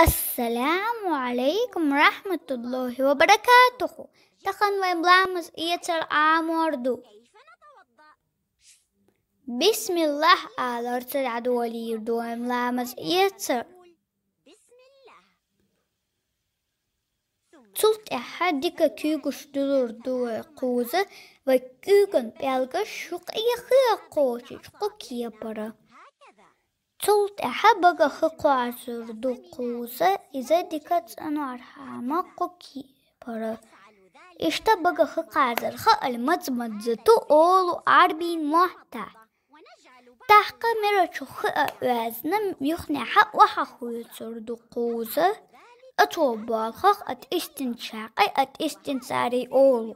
السلام عليكم ورحمة الله وبركاته تخن ويبلامز إيتر آمور دو بسم الله على رتل عدولي يردو ويبلامز إيتر تلت أحد ديكا كيغوش دولور دو ويقوزة ويكيغن بيالغا شوق إيخي أقوشي شوق كيبرا Цул тахабага хыква азурду куза изадикат ануар хамаку برا إشتبك خقع الخاء المزمد زتو أولو عربي محتاج تحقا مرة شخاء وازنا يخنع حق وحخو يتسردو قوزة أتوبا خاق أت استنشاقي أت استنساري أولو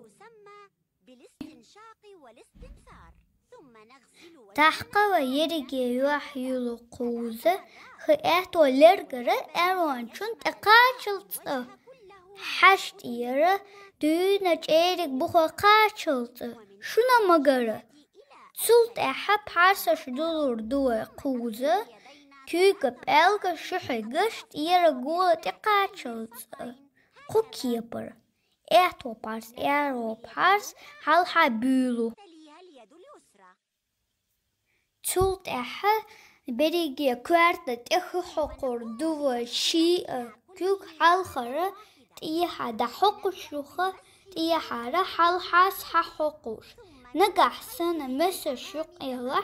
Tahqava yeriga yuahyulu quzi hiato lergara eron chun taqachiltsa. Hasht yeri düyüne çeyrik buha qachiltsa. Şuna magara. Tsult eha parsa şdulur duwe quzi. Küyüp elga şuhi gışt yeri gula taqachiltsa. Quk yapar. Ehto pars ero pars hal ha büyülü. цултэх береги кварт тех хукур дув ши кюк халхар тиха да хукушруха тихара хал хас ха хукуш нагахсан мес шук илла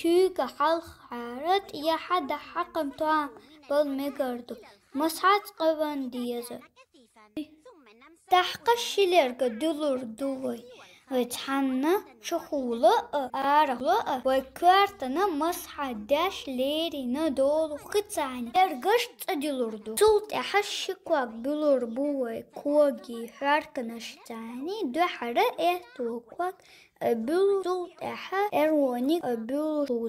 кюк халхар тиха да хакам тоа бол мегарду масхат кван диеза тахкашилерга дулур дувой وتحنى شخولاء عرقلاء وكارتنا مصحى داش ليرينا دولو خطساني ارقش تدلردو سلط احشكواك بلربو كوغي حركنا شتاني دحرا اهتوكواك بلو سلط احا اروني بلو